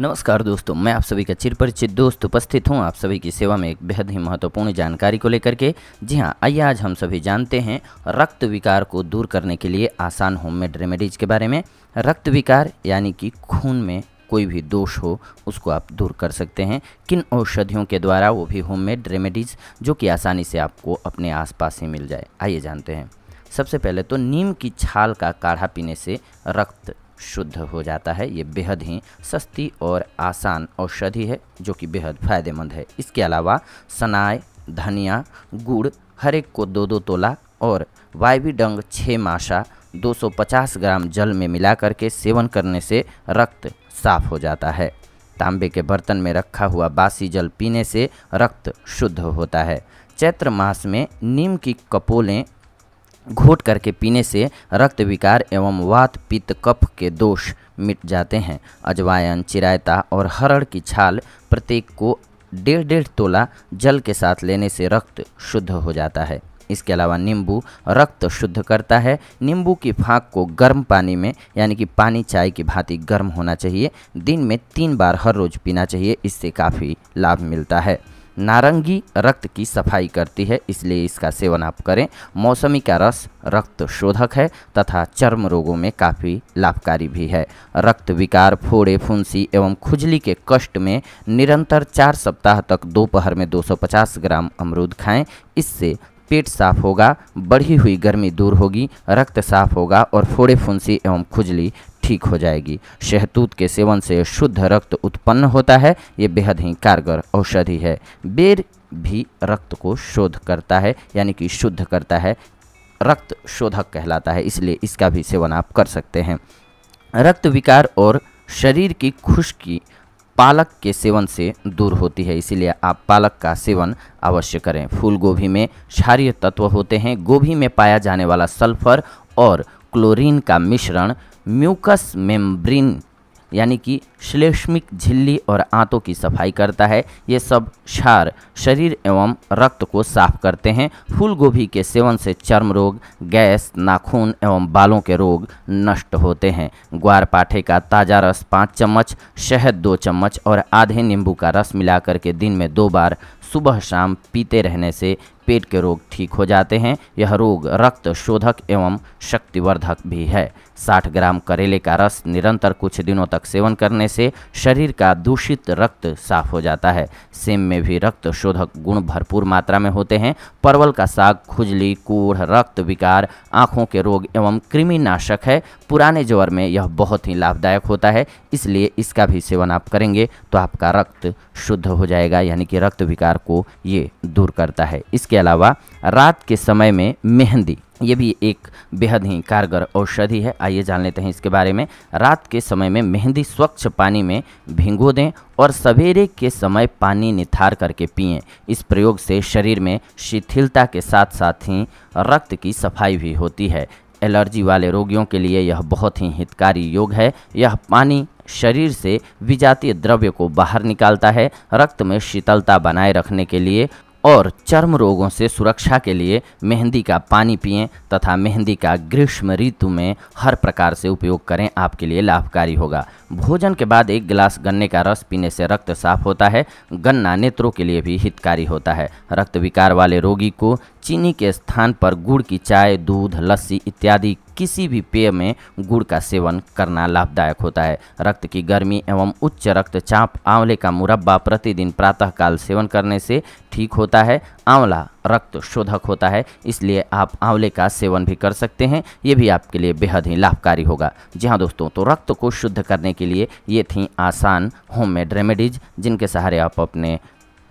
नमस्कार दोस्तों मैं आप सभी का चिर परिचित दोस्त उपस्थित हूं आप सभी की सेवा में एक बेहद ही महत्वपूर्ण जानकारी को लेकर के जी हां आइए आज हम सभी जानते हैं रक्त विकार को दूर करने के लिए आसान होममेड रेमेडीज़ के बारे में रक्त विकार यानी कि खून में कोई भी दोष हो उसको आप दूर कर सकते हैं किन औषधियों के द्वारा वो भी होममेड रेमेडीज़ जो कि आसानी से आपको अपने आसपास ही मिल जाए आइए जानते हैं सबसे पहले तो नीम की छाल का काढ़ा पीने से रक्त शुद्ध हो जाता है ये बेहद ही सस्ती और आसान औषधि है जो कि बेहद फ़ायदेमंद है इसके अलावा सनाय धनिया गुड़ हर एक को दो दो तोला और वायवी डंग छः माशा 250 ग्राम जल में मिला करके सेवन करने से रक्त साफ हो जाता है तांबे के बर्तन में रखा हुआ बासी जल पीने से रक्त शुद्ध होता है चैत्र मास में नीम की कपोलें घोट करके पीने से रक्त विकार एवं वात पित्त कफ के दोष मिट जाते हैं अजवायन चिरायता और हरड़ की छाल प्रत्येक को डेढ़ डेढ़ तोला जल के साथ लेने से रक्त शुद्ध हो जाता है इसके अलावा नींबू रक्त शुद्ध करता है नींबू की फाँक को गर्म पानी में यानी कि पानी चाय की भांति गर्म होना चाहिए दिन में तीन बार हर रोज़ पीना चाहिए इससे काफ़ी लाभ मिलता है नारंगी रक्त की सफाई करती है इसलिए इसका सेवन आप करें मौसमी का रस रक्त शोधक है तथा चर्म रोगों में काफ़ी लाभकारी भी है रक्त विकार फोड़े फुंसी एवं खुजली के कष्ट में निरंतर चार सप्ताह तक दोपहर में 250 ग्राम अमरूद खाएं इससे पेट साफ होगा बढ़ी हुई गर्मी दूर होगी रक्त साफ होगा और फोड़े फुंसी एवं खुजली ठीक हो जाएगी शहतूत के सेवन से शुद्ध रक्त उत्पन्न होता है ये बेहद ही कारगर औषधि है बेर भी रक्त को शोध करता है यानी कि शुद्ध करता है रक्त शोधक कहलाता है इसलिए इसका भी सेवन आप कर सकते हैं रक्त विकार और शरीर की खुश्की पालक के सेवन से दूर होती है इसीलिए आप पालक का सेवन अवश्य करें फूल गोभी में क्षारिय तत्व होते हैं गोभी में पाया जाने वाला सल्फर और क्लोरीन का मिश्रण म्यूकस मेम्ब्रेन यानी कि श्लेष्मिक झिल्ली और आंतों की सफाई करता है ये सब क्षार शरीर एवं रक्त को साफ करते हैं फूल गोभी के सेवन से चर्म रोग गैस नाखून एवं बालों के रोग नष्ट होते हैं ग्वार पाठे का ताज़ा रस पाँच चम्मच शहद दो चम्मच और आधे नींबू का रस मिलाकर के दिन में दो बार सुबह शाम पीते रहने से पेट के रोग ठीक हो जाते हैं यह रोग रक्त शोधक एवं शक्तिवर्धक भी है 60 ग्राम करेले का रस निरंतर कुछ दिनों तक सेवन करने से शरीर का दूषित रक्त साफ हो जाता है सेम में भी रक्त शोधक गुण भरपूर मात्रा में होते हैं परवल का साग खुजली कूढ़ रक्त विकार आँखों के रोग एवं कृमिनाशक है पुराने जोर में यह बहुत ही लाभदायक होता है इसलिए इसका भी सेवन आप करेंगे तो आपका रक्त शुद्ध हो जाएगा यानी कि रक्त विकार को ये दूर करता है इसके इसके अलावा रात के समय में मेहंदी ये भी एक बेहद ही कारगर औषधि है आइए जान लेते हैं इसके बारे में रात के समय में मेहंदी स्वच्छ पानी में भिंगो दें और सवेरे के समय पानी निथार करके पिएं इस प्रयोग से शरीर में शिथिलता के साथ साथ ही रक्त की सफाई भी होती है एलर्जी वाले रोगियों के लिए यह बहुत ही हितकारी योग है यह पानी शरीर से विजातीय द्रव्य को बाहर निकालता है रक्त में शीतलता बनाए रखने के लिए और चर्म रोगों से सुरक्षा के लिए मेहंदी का पानी पिए तथा मेहंदी का ग्रीष्म ऋतु में हर प्रकार से उपयोग करें आपके लिए लाभकारी होगा भोजन के बाद एक गिलास गन्ने का रस पीने से रक्त साफ होता है गन्ना नेत्रों के लिए भी हितकारी होता है रक्त विकार वाले रोगी को चीनी के स्थान पर गुड़ की चाय दूध लस्सी इत्यादि किसी भी पेय में गुड़ का सेवन करना लाभदायक होता है रक्त की गर्मी एवं उच्च रक्तचाप आंवले का मुरब्बा प्रतिदिन प्रातःकाल सेवन करने से ठीक होता है आंवला रक्त शोधक होता है इसलिए आप आंवले का सेवन भी कर सकते हैं ये भी आपके लिए बेहद ही लाभकारी होगा जी हाँ दोस्तों तो रक्त को शुद्ध करने के लिए ये थी आसान होममेड रेमेडीज जिनके सहारे आप अपने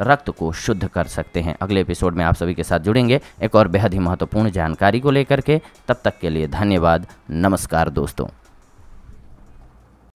रक्त को शुद्ध कर सकते हैं अगले एपिसोड में आप सभी के साथ जुड़ेंगे एक और बेहद ही महत्वपूर्ण जानकारी को लेकर के तब तक के लिए धन्यवाद नमस्कार दोस्तों